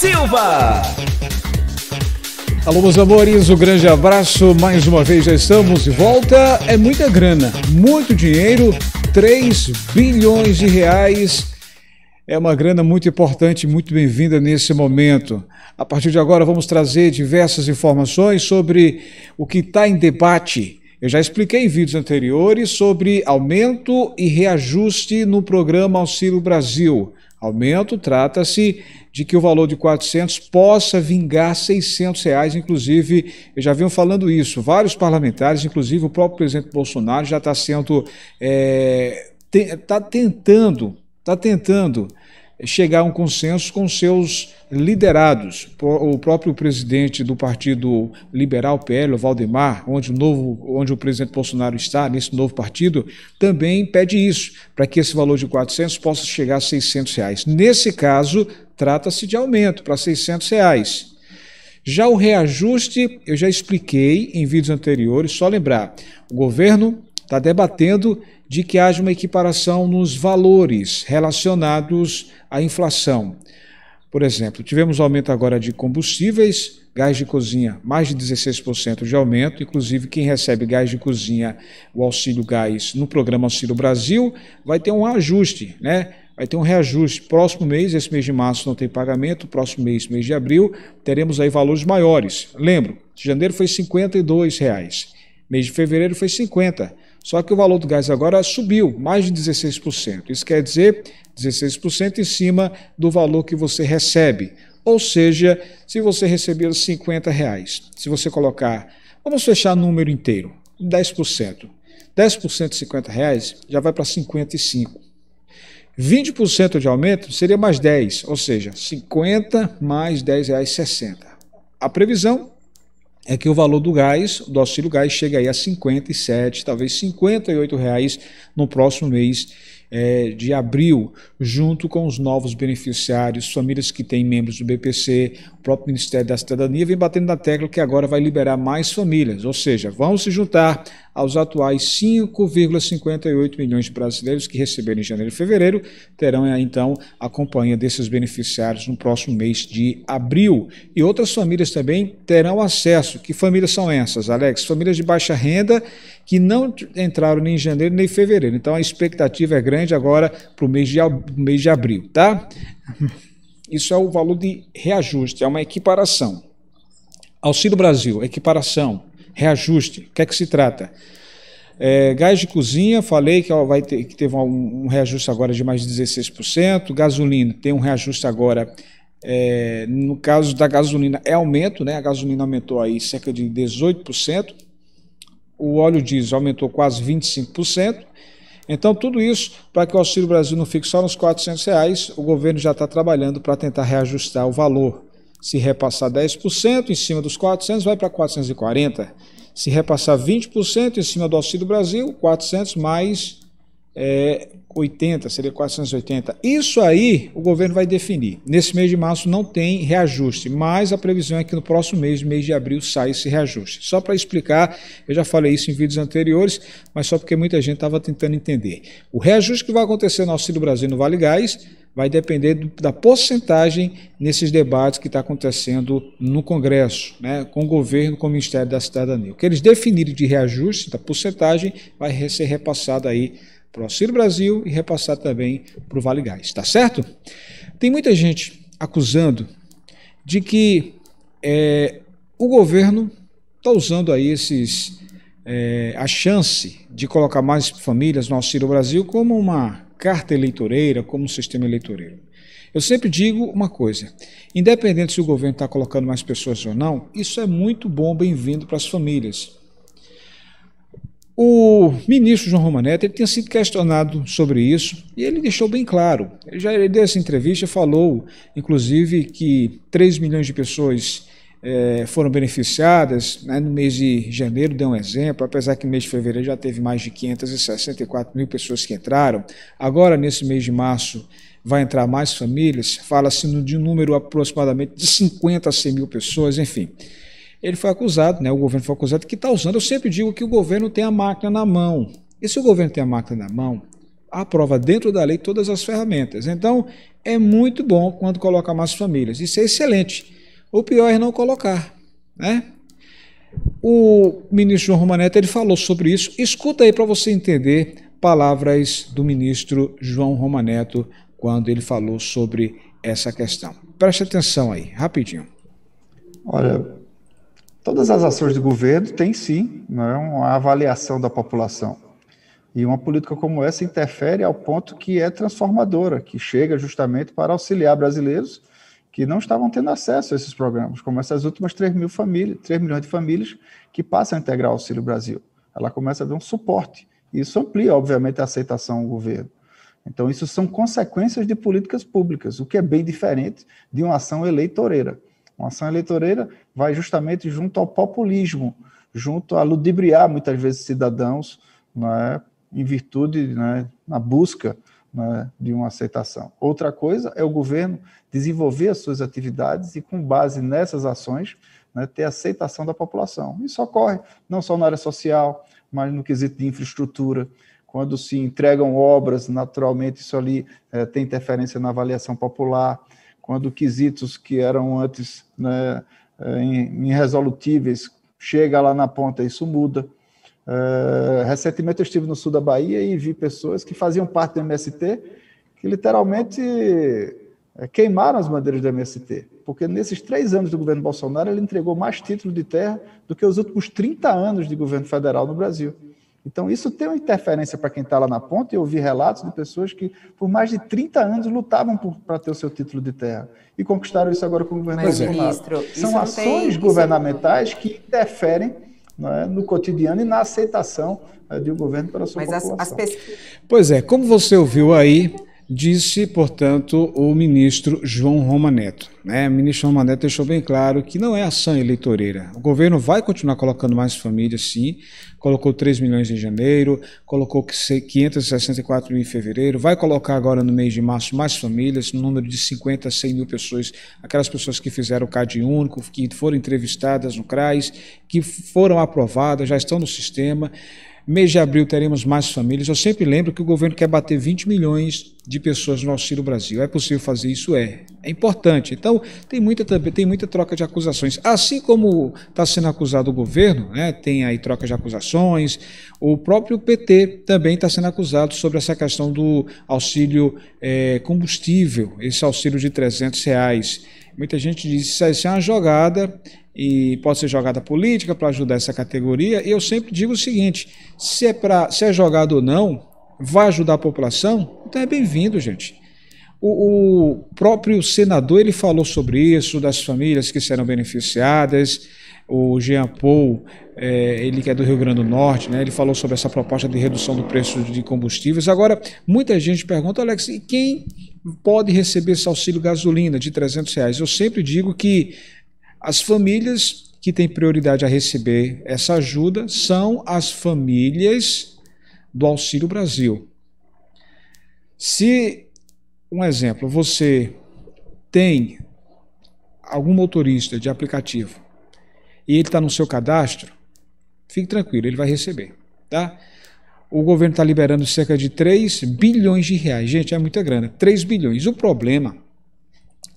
Silva. Alô, meus amores, um grande abraço. Mais uma vez já estamos de volta. É muita grana, muito dinheiro, 3 bilhões de reais. É uma grana muito importante, muito bem-vinda nesse momento. A partir de agora, vamos trazer diversas informações sobre o que está em debate eu já expliquei em vídeos anteriores sobre aumento e reajuste no programa Auxílio Brasil. Aumento trata-se de que o valor de 400 possa vingar 600 reais, inclusive, eu já vinham falando isso, vários parlamentares, inclusive o próprio presidente Bolsonaro já está sendo, é, tentando, está tentando chegar a um consenso com seus liderados. O próprio presidente do Partido Liberal, PL, o Valdemar, onde o, novo, onde o presidente Bolsonaro está, nesse novo partido, também pede isso, para que esse valor de 400 possa chegar a 600 reais. Nesse caso, trata-se de aumento para 600 reais. Já o reajuste, eu já expliquei em vídeos anteriores, só lembrar, o governo está debatendo de que haja uma equiparação nos valores relacionados à inflação. Por exemplo, tivemos aumento agora de combustíveis, gás de cozinha, mais de 16% de aumento. Inclusive, quem recebe gás de cozinha, o auxílio gás, no programa Auxílio Brasil, vai ter um ajuste, né? Vai ter um reajuste. Próximo mês, esse mês de março não tem pagamento, próximo mês, mês de abril, teremos aí valores maiores. Lembro, janeiro foi R$ 52, reais. mês de fevereiro foi R$ 50. Só que o valor do gás agora subiu mais de 16%. Isso quer dizer 16% em cima do valor que você recebe. Ou seja, se você receber 50 reais, se você colocar, vamos fechar o número inteiro, 10%. 10% de 50 reais já vai para 55. 20% de aumento seria mais 10, ou seja, 50 mais 10 reais 60. A previsão é que o valor do gás, do auxílio gás, chega aí a 57, talvez 58 reais no próximo mês é, de abril, junto com os novos beneficiários, famílias que têm membros do BPC, o próprio Ministério da Cidadania vem batendo na tecla que agora vai liberar mais famílias, ou seja, vão se juntar aos atuais 5,58 milhões de brasileiros que receberam em janeiro e fevereiro, terão então a companhia desses beneficiários no próximo mês de abril. E outras famílias também terão acesso. Que famílias são essas, Alex? Famílias de baixa renda que não entraram nem em janeiro nem em fevereiro. Então a expectativa é grande agora para o mês de abril, tá? Isso é o valor de reajuste, é uma equiparação. Auxílio Brasil, equiparação, reajuste. O que é que se trata? É, gás de cozinha, falei que, ó, vai ter, que teve um, reajuste agora de mais de 16%. Gasolina, tem um reajuste agora. É, no caso da gasolina, é aumento, né? A gasolina aumentou aí cerca de 18%. O óleo diesel aumentou quase 25%. Então, tudo isso para que o Auxílio Brasil não fique só nos R$ reais, o governo já está trabalhando para tentar reajustar o valor. Se repassar 10% em cima dos 400, vai para 440. Se repassar 20% em cima do Auxílio Brasil, 400 mais é, 80, seria 480. Isso aí o governo vai definir. Nesse mês de março não tem reajuste, mas a previsão é que no próximo mês, mês de abril, sai esse reajuste. Só para explicar, eu já falei isso em vídeos anteriores, mas só porque muita gente estava tentando entender. O reajuste que vai acontecer no Auxílio Brasil no Vale Gás vai depender do, da porcentagem nesses debates que está acontecendo no Congresso, né, com o governo, com o Ministério da Cidadania. O que eles definirem de reajuste da porcentagem vai ser repassado aí para o Auxílio Brasil e repassar também para o Vale Gás, tá certo? Tem muita gente acusando de que é, o governo está usando aí esses é, a chance de colocar mais famílias no Auxílio Brasil como uma carta eleitoreira, como um sistema eleitoreiro. Eu sempre digo uma coisa: independente se o governo está colocando mais pessoas ou não, isso é muito bom, bem-vindo para as famílias. O ministro João Romaneta ele tinha sido questionado sobre isso e ele deixou bem claro. Ele já deu essa entrevista, falou, inclusive, que 3 milhões de pessoas é, foram beneficiadas. Né, no mês de janeiro, deu um exemplo, apesar que no mês de fevereiro já teve mais de 564 mil pessoas que entraram. Agora, nesse mês de março, vai entrar mais famílias. Fala-se de um número aproximadamente de 50 a 100 mil pessoas, enfim ele foi acusado, né, o governo foi acusado de que está usando. Eu sempre digo que o governo tem a máquina na mão. E se o governo tem a máquina na mão, aprova dentro da lei todas as ferramentas. Então, é muito bom quando coloca mais famílias. Isso é excelente. O pior é não colocar. Né? O ministro João Romanetta ele falou sobre isso. Escuta aí para você entender palavras do ministro João Romaneto quando ele falou sobre essa questão. Preste atenção aí, rapidinho. Olha, Todas as ações do governo têm sim é, uma avaliação da população. E uma política como essa interfere ao ponto que é transformadora, que chega justamente para auxiliar brasileiros que não estavam tendo acesso a esses programas, como essas últimas 3, mil famílias, 3 milhões de famílias que passam a integrar o Auxílio Brasil. Ela começa a dar um suporte. E isso amplia, obviamente, a aceitação do governo. Então, isso são consequências de políticas públicas, o que é bem diferente de uma ação eleitoreira. Uma ação eleitoreira vai justamente junto ao populismo, junto a ludibriar muitas vezes cidadãos né, em virtude, né, na busca né, de uma aceitação. Outra coisa é o governo desenvolver as suas atividades e, com base nessas ações, né, ter aceitação da população. Isso ocorre não só na área social, mas no quesito de infraestrutura. Quando se entregam obras, naturalmente isso ali é, tem interferência na avaliação popular quando quesitos que eram antes né, irresolutíveis eh, chega lá na ponta, isso muda. É, recentemente eu estive no sul da Bahia e vi pessoas que faziam parte do MST que literalmente eh, queimaram as bandeiras do MST, porque nesses três anos do governo Bolsonaro ele entregou mais títulos de terra do que os últimos 30 anos de governo federal no Brasil. Então, isso tem uma interferência para quem está lá na ponta. Eu ouvi relatos de pessoas que, por mais de 30 anos, lutavam para ter o seu título de terra e conquistaram isso agora com o governo Mas, ministro, São ações tem, governamentais que interferem né, no cotidiano e na aceitação é, de um governo pela sua Mas população. As, as pesqu... Pois é, como você ouviu aí, disse, portanto, o ministro João Roma Neto. Né? O ministro Roma Neto deixou bem claro que não é ação eleitoreira. O governo vai continuar colocando mais famílias, sim. Colocou 3 milhões em janeiro, colocou 564 mil em fevereiro, vai colocar agora no mês de março mais famílias, no número de 50 a 100 mil pessoas, aquelas pessoas que fizeram o CAD único, que foram entrevistadas no CRAS, que foram aprovadas, já estão no sistema. Mês de abril teremos mais famílias. Eu sempre lembro que o governo quer bater 20 milhões de pessoas no Auxílio Brasil. É possível fazer isso? É. É importante. Então, tem muita, tem muita troca de acusações. Assim como está sendo acusado o governo, né, tem aí troca de acusações, o próprio PT também está sendo acusado sobre essa questão do auxílio é, combustível, esse auxílio de 300 reais. Muita gente diz que isso é uma jogada e pode ser jogada política para ajudar essa categoria. E eu sempre digo o seguinte: se é, pra, se é jogado ou não, vai ajudar a população, então é bem-vindo, gente. O, o, próprio senador ele falou sobre isso, das famílias que serão beneficiadas. O Jean Paul, é, ele que é do Rio Grande do Norte, né, ele falou sobre essa proposta de redução do preço de combustíveis. Agora, muita gente pergunta, Alex, e quem pode receber esse auxílio gasolina de 300 reais? Eu sempre digo que as famílias que têm prioridade a receber essa ajuda são as famílias do Auxílio Brasil. Se, um exemplo, você tem algum motorista de aplicativo e ele está no seu cadastro, fique tranquilo, ele vai receber. Tá? O governo está liberando cerca de 3 bilhões de reais. Gente, é muita grana. 3 bilhões. O problema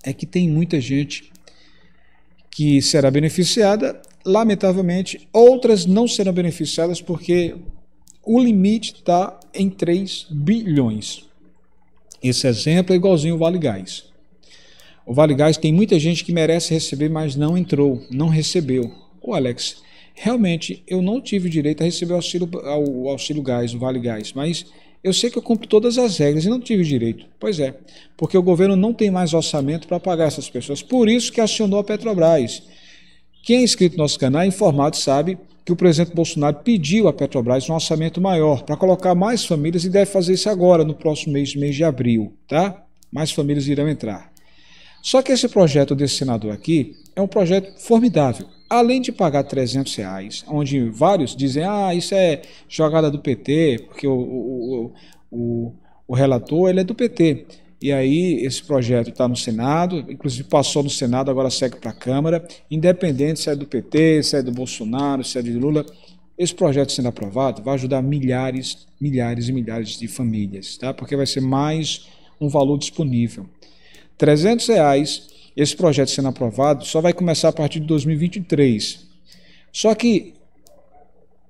é que tem muita gente que será beneficiada, lamentavelmente, outras não serão beneficiadas porque o limite está em 3 bilhões. Esse exemplo é igualzinho ao Vale Gás. O Vale Gás tem muita gente que merece receber, mas não entrou, não recebeu. O Alex, realmente eu não tive direito a receber o auxílio, auxílio gás, o Vale Gás, mas eu sei que eu cumpro todas as regras e não tive direito. Pois é, porque o governo não tem mais orçamento para pagar essas pessoas. Por isso que acionou a Petrobras. Quem é inscrito no nosso canal, informado, sabe que o presidente Bolsonaro pediu à Petrobras um orçamento maior para colocar mais famílias e deve fazer isso agora, no próximo mês, mês de abril, tá? Mais famílias irão entrar. Só que esse projeto desse senador aqui é um projeto formidável além de pagar 300 reais, onde vários dizem, ah, isso é jogada do PT, porque o, o, o, o relator ele é do PT. E aí esse projeto está no Senado, inclusive passou no Senado, agora segue para a Câmara, independente se é do PT, se é do Bolsonaro, se é de Lula, esse projeto sendo aprovado vai ajudar milhares, milhares e milhares de famílias, tá? porque vai ser mais um valor disponível. 300 reais esse projeto sendo aprovado só vai começar a partir de 2023. Só que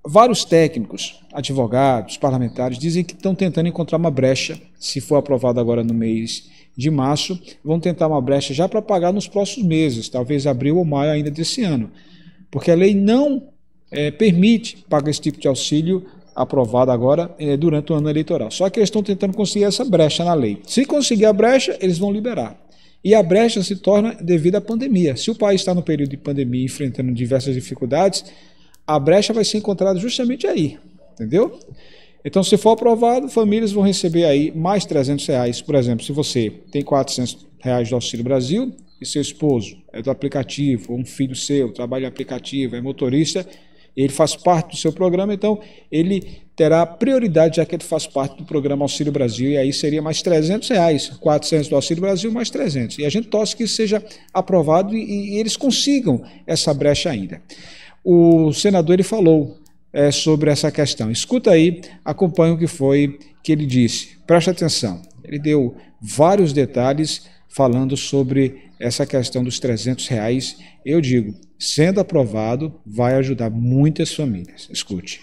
vários técnicos, advogados, parlamentares dizem que estão tentando encontrar uma brecha, se for aprovado agora no mês de março, vão tentar uma brecha já para pagar nos próximos meses, talvez abril ou maio ainda desse ano, porque a lei não é, permite pagar esse tipo de auxílio aprovado agora é, durante o ano eleitoral. Só que eles estão tentando conseguir essa brecha na lei. Se conseguir a brecha, eles vão liberar. E a brecha se torna devido à pandemia. Se o país está no período de pandemia enfrentando diversas dificuldades, a brecha vai ser encontrada justamente aí, entendeu? Então, se for aprovado, famílias vão receber aí mais 300 reais. Por exemplo, se você tem 400 reais do Auxílio Brasil e seu esposo é do aplicativo, ou um filho seu trabalha em aplicativo, é motorista, ele faz parte do seu programa, então ele terá prioridade, já que ele faz parte do programa Auxílio Brasil, e aí seria mais 300 reais, 400 do Auxílio Brasil, mais 300. E a gente torce que isso seja aprovado e, e eles consigam essa brecha ainda. O senador ele falou é, sobre essa questão. Escuta aí, acompanha o que foi que ele disse. Preste atenção. Ele deu vários detalhes falando sobre essa questão dos 300 reais, eu digo, sendo aprovado, vai ajudar muitas famílias. Escute.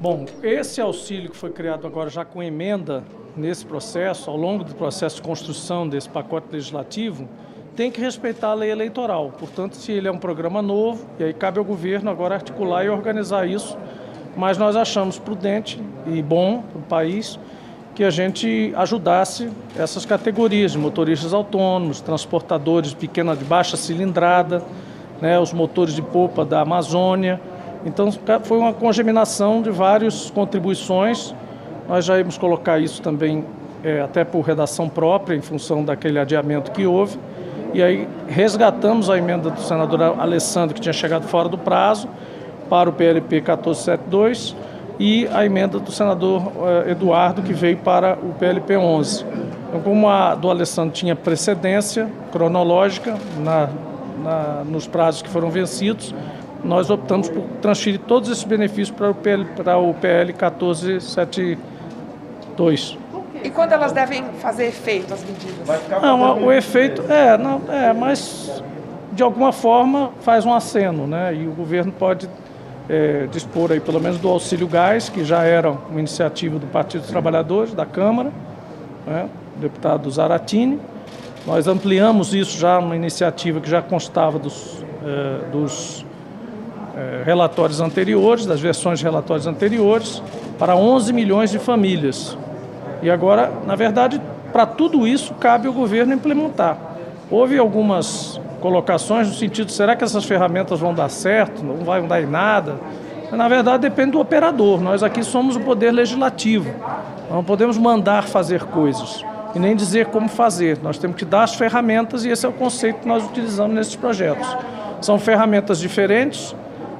Bom, esse auxílio que foi criado agora já com emenda nesse processo, ao longo do processo de construção desse pacote legislativo, tem que respeitar a lei eleitoral. Portanto, se ele é um programa novo, e aí cabe ao governo agora articular e organizar isso, mas nós achamos prudente e bom para o país que a gente ajudasse essas categorias de motoristas autônomos, transportadores pequena de baixa cilindrada, né, os motores de polpa da Amazônia. Então foi uma congeminação de várias contribuições. Nós já íamos colocar isso também é, até por redação própria, em função daquele adiamento que houve. E aí resgatamos a emenda do senador Alessandro, que tinha chegado fora do prazo, para o PLP 1472 e a emenda do senador eh, Eduardo, que veio para o PLP 11. Então, como a do Alessandro tinha precedência cronológica na, na, nos prazos que foram vencidos, nós optamos por transferir todos esses benefícios para o PL, para o PL 1472. E quando elas devem fazer efeito, as medidas? Não, o efeito, é, não, é, mas de alguma forma faz um aceno, né? E o governo pode é, dispor aí pelo menos do auxílio gás, que já era uma iniciativa do Partido dos Trabalhadores, da Câmara, né, do deputado Zaratini. Nós ampliamos isso já, uma iniciativa que já constava dos, é, dos é, relatórios anteriores, das versões de relatórios anteriores, para 11 milhões de famílias. E agora, na verdade, para tudo isso cabe ao governo implementar. Houve algumas colocações no sentido, será que essas ferramentas vão dar certo? Não vai dar em nada? na verdade, depende do operador. Nós aqui somos o poder legislativo. Não podemos mandar fazer coisas e nem dizer como fazer. Nós temos que dar as ferramentas e esse é o conceito que nós utilizamos nesses projetos. São ferramentas diferentes,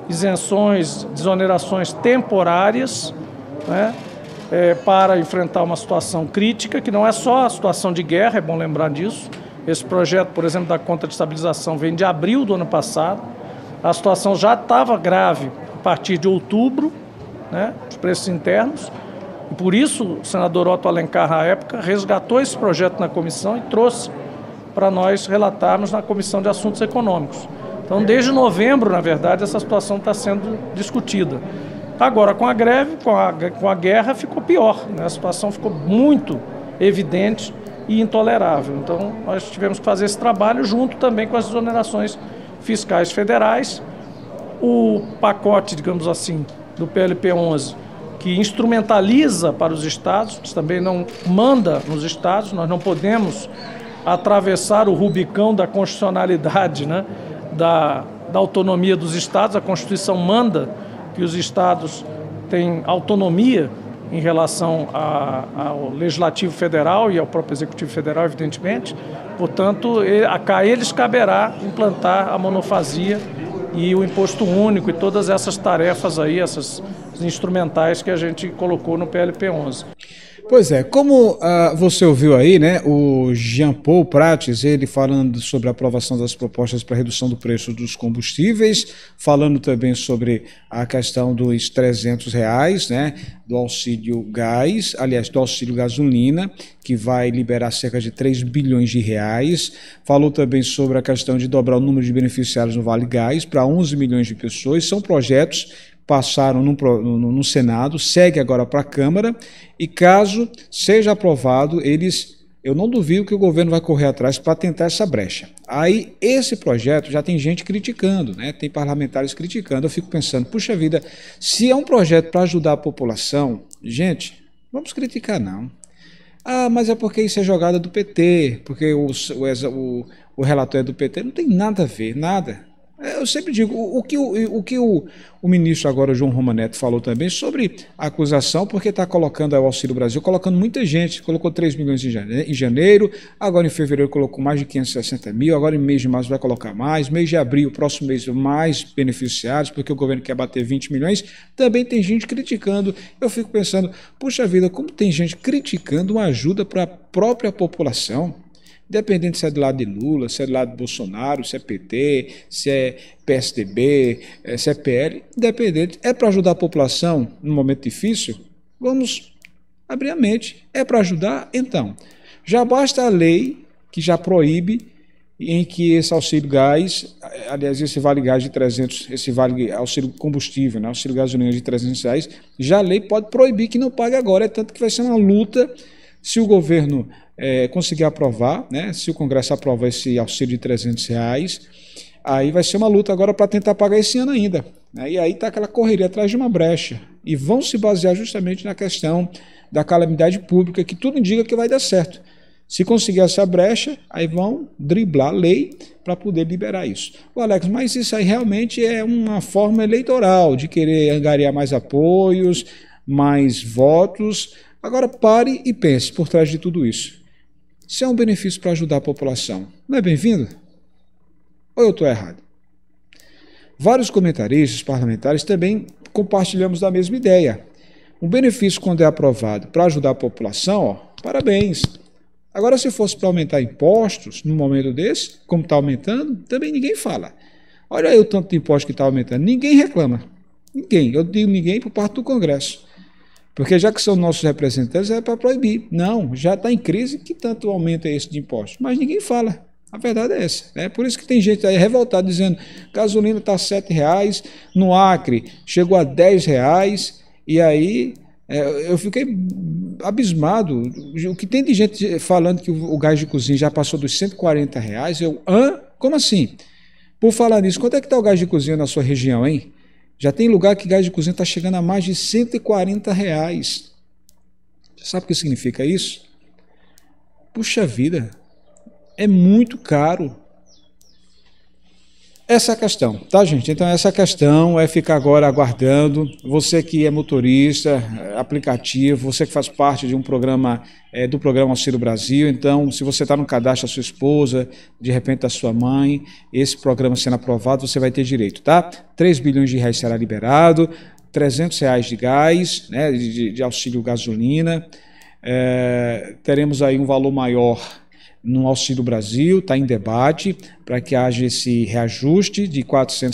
isenções, desonerações temporárias, né? É, para enfrentar uma situação crítica, que não é só a situação de guerra, é bom lembrar disso, esse projeto, por exemplo, da conta de estabilização vem de abril do ano passado. A situação já estava grave a partir de outubro, né, os preços internos. E por isso, o senador Otto Alencar, à época, resgatou esse projeto na comissão e trouxe para nós relatarmos na Comissão de Assuntos Econômicos. Então, desde novembro, na verdade, essa situação está sendo discutida. Agora, com a greve, com a, com a guerra, ficou pior. Né? A situação ficou muito evidente e intolerável. Então, nós tivemos que fazer esse trabalho junto também com as exonerações fiscais federais. O pacote, digamos assim, do PLP 11, que instrumentaliza para os estados, também não manda nos estados, nós não podemos atravessar o rubicão da constitucionalidade, né? da, da autonomia dos estados. A Constituição manda que os estados têm autonomia em relação a, ao Legislativo Federal e ao próprio Executivo Federal, evidentemente. Portanto, a eles caberá implantar a monofasia e o imposto único e todas essas tarefas aí, essas instrumentais que a gente colocou no PLP 11. Pois é, como uh, você ouviu aí, né, o Jean Paul Prates, ele falando sobre a aprovação das propostas para redução do preço dos combustíveis, falando também sobre a questão dos 300 reais, né, do auxílio gás, aliás, do auxílio gasolina, que vai liberar cerca de 3 bilhões de reais. Falou também sobre a questão de dobrar o número de beneficiários no Vale Gás para 11 milhões de pessoas. São projetos passaram no, no, no Senado, segue agora para a Câmara, e caso seja aprovado, eles. Eu não duvido que o governo vai correr atrás para tentar essa brecha. Aí, esse projeto já tem gente criticando, né? tem parlamentares criticando. Eu fico pensando, puxa vida, se é um projeto para ajudar a população, gente, vamos criticar não. Ah, mas é porque isso é jogada do PT, porque o, o, o, o relatório é do PT. Não tem nada a ver, nada. É, eu sempre digo, o, o que, o, o, que o, o ministro agora, João Romaneto, falou também sobre a acusação, porque está colocando o Auxílio Brasil, colocando muita gente, colocou 3 milhões em janeiro, agora em fevereiro colocou mais de 560 mil, agora em mês de março vai colocar mais, mês de abril, próximo mês, mais beneficiários, porque o governo quer bater 20 milhões. Também tem gente criticando. Eu fico pensando, puxa vida, como tem gente criticando uma ajuda para a própria população Independente se é do lado de Lula, se é do lado de Bolsonaro, se é PT, se é PSDB, eh, se é PL, independente, é para ajudar a população num momento difícil? Vamos abrir a mente. É para ajudar? Então, já basta a lei que já proíbe em que esse auxílio gás, eh, aliás, esse vale gás de 300, esse vale auxílio combustível, né, auxílio gasolina de 300 reais, já a lei pode proibir que não pague agora, é tanto que vai ser uma luta se o governo é, conseguir aprovar, né, se o Congresso aprovar esse auxílio de 300 reais, aí vai ser uma luta agora para tentar pagar esse ano ainda. Né? E aí está aquela correria atrás de uma brecha. E vão se basear justamente na questão da calamidade pública, que tudo indica que vai dar certo. Se conseguir essa brecha, aí vão driblar a lei para poder liberar isso. O Alex, mas isso aí realmente é uma forma eleitoral de querer angariar mais apoios, mais votos, Agora pare e pense por trás de tudo isso. Se é um benefício para ajudar a população, não é bem-vindo? Ou eu estou errado? Vários comentaristas parlamentares também compartilhamos da mesma ideia. Um benefício, quando é aprovado para ajudar a população, ó, parabéns. Agora, se fosse para aumentar impostos num momento desse, como está aumentando, também ninguém fala. Olha aí o tanto de imposto que está aumentando. Ninguém reclama. Ninguém. Eu digo ninguém por parte do Congresso. Porque já que são nossos representantes, é para proibir. Não, já está em crise, que tanto aumenta esse de impostos? Mas ninguém fala. A verdade é essa. Né? Por isso que tem gente aí revoltada dizendo gasolina está R$ reais no Acre chegou a R$ reais e aí é, eu fiquei abismado. O que tem de gente falando que o gás de cozinha já passou dos R$ reais, eu, hã? Como assim? Por falar nisso, quanto é que está o gás de cozinha na sua região, hein? Já tem lugar que gás de cozinha está chegando a mais de 140 reais. Você sabe o que significa isso? Puxa vida, é muito caro. Essa é a questão, tá, gente? Então, essa questão é ficar agora aguardando. Você que é motorista, é, aplicativo, você que faz parte de um programa, é, do programa Auxílio Brasil. Então, se você está no cadastro da sua esposa, de repente da sua mãe, esse programa sendo aprovado, você vai ter direito, tá? 3 bilhões de reais será liberado, 300 reais de gás, né, de, de auxílio gasolina. É, teremos aí um valor maior no Auxílio Brasil, está em debate para que haja esse reajuste de R$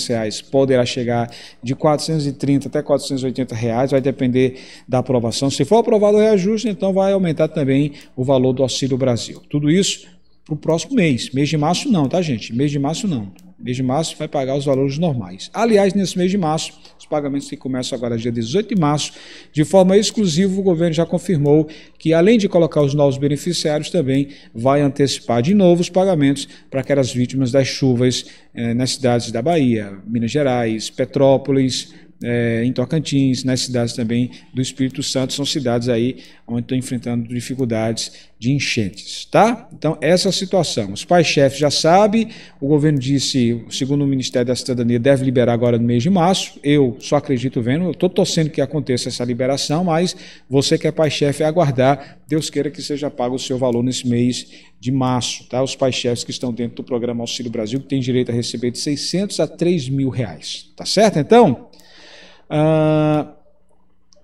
reais, poderá chegar de 430 até 480 reais, vai depender da aprovação. Se for aprovado o reajuste, então vai aumentar também o valor do Auxílio Brasil. Tudo isso para o próximo mês. Mês de março não, tá gente? Mês de março não mês de março, vai pagar os valores normais. Aliás, nesse mês de março, os pagamentos que começam agora dia 18 de março, de forma exclusiva, o governo já confirmou que, além de colocar os novos beneficiários, também vai antecipar de novo os pagamentos para aquelas vítimas das chuvas eh, nas cidades da Bahia, Minas Gerais, Petrópolis, é, em Tocantins, nas cidades também do Espírito Santo, são cidades aí onde estão enfrentando dificuldades de enchentes, tá? Então, essa é a situação. Os pais-chefes já sabem, o governo disse, segundo o Ministério da Cidadania, deve liberar agora no mês de março. Eu só acredito vendo, eu estou torcendo que aconteça essa liberação, mas você que é pai-chefe é aguardar, Deus queira que seja pago o seu valor nesse mês de março, tá? Os pais-chefes que estão dentro do programa Auxílio Brasil, que têm direito a receber de 600 a 3 mil reais, tá certo? Então, ah,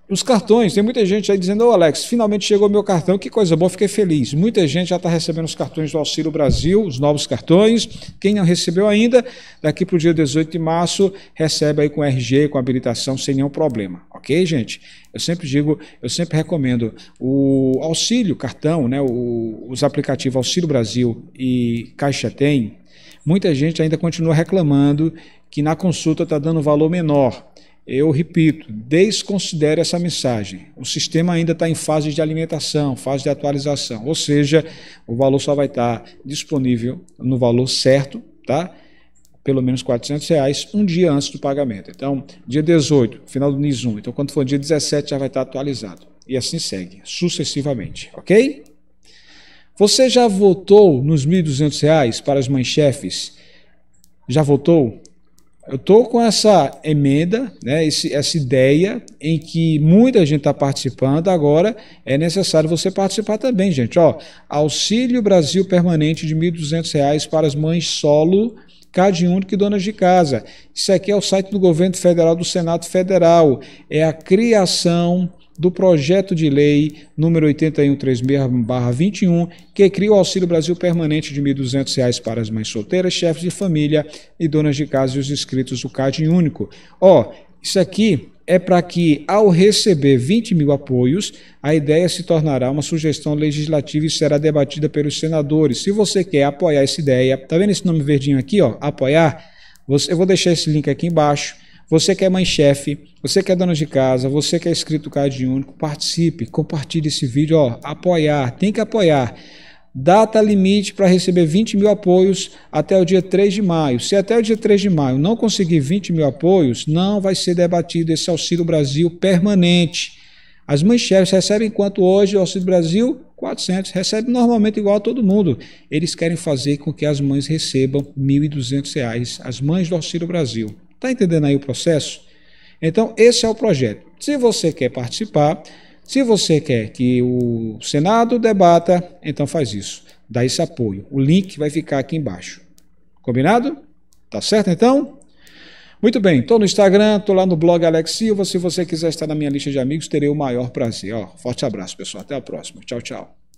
os cartões, tem muita gente aí dizendo, ô Alex, finalmente chegou meu cartão, que coisa boa, fiquei feliz. Muita gente já está recebendo os cartões do Auxílio Brasil, os novos cartões. Quem não recebeu ainda, daqui para o dia 18 de março, recebe aí com RG, com habilitação, sem nenhum problema. Ok, gente? Eu sempre digo, eu sempre recomendo o auxílio, cartão, né, o, os aplicativos Auxílio Brasil e Caixa Tem, muita gente ainda continua reclamando que na consulta está dando valor menor eu repito, desconsidere essa mensagem. O sistema ainda está em fase de alimentação, fase de atualização, ou seja, o valor só vai estar tá disponível no valor certo, tá? Pelo menos 400 reais um dia antes do pagamento. Então, dia 18, final do NIS 1. Então, quando for dia 17, já vai estar tá atualizado. E assim segue, sucessivamente, ok? Você já votou nos R$ reais para as mães chefes? Já votou? eu estou com essa emenda, né, esse, essa ideia em que muita gente está participando, agora é necessário você participar também, gente. Ó, Auxílio Brasil Permanente de R$ 1.200 para as mães solo, único e donas de casa. Isso aqui é o site do Governo Federal, do Senado Federal. É a criação do projeto de lei número 8136-21, que cria o Auxílio Brasil Permanente de R$ 1.200 para as mães solteiras, chefes de família e donas de casa e os inscritos do CAD Único. Ó, oh, isso aqui é para que, ao receber 20 mil apoios, a ideia se tornará uma sugestão legislativa e será debatida pelos senadores. Se você quer apoiar essa ideia, tá vendo esse nome verdinho aqui, ó, apoiar? eu vou deixar esse link aqui embaixo você que é mãe-chefe, você que é dona de casa, você que é inscrito Cade Único, participe, compartilhe esse vídeo, ó, apoiar, tem que apoiar. Data limite para receber 20 mil apoios até o dia 3 de maio. Se até o dia 3 de maio não conseguir 20 mil apoios, não vai ser debatido esse Auxílio Brasil permanente. As mães chefes recebem enquanto hoje o Auxílio Brasil 400 recebe normalmente igual a todo mundo. Eles querem fazer com que as mães recebam R$ 1.200, as mães do Auxílio Brasil. Está entendendo aí o processo? Então, esse é o projeto. Se você quer participar, se você quer que o Senado debata, então faz isso. Dá esse apoio. O link vai ficar aqui embaixo. Combinado? Tá certo então? Muito bem, estou no Instagram, estou lá no blog Alex Silva. Se você quiser estar na minha lista de amigos, terei o maior prazer. Ó, forte abraço, pessoal. Até a próxima. Tchau, tchau.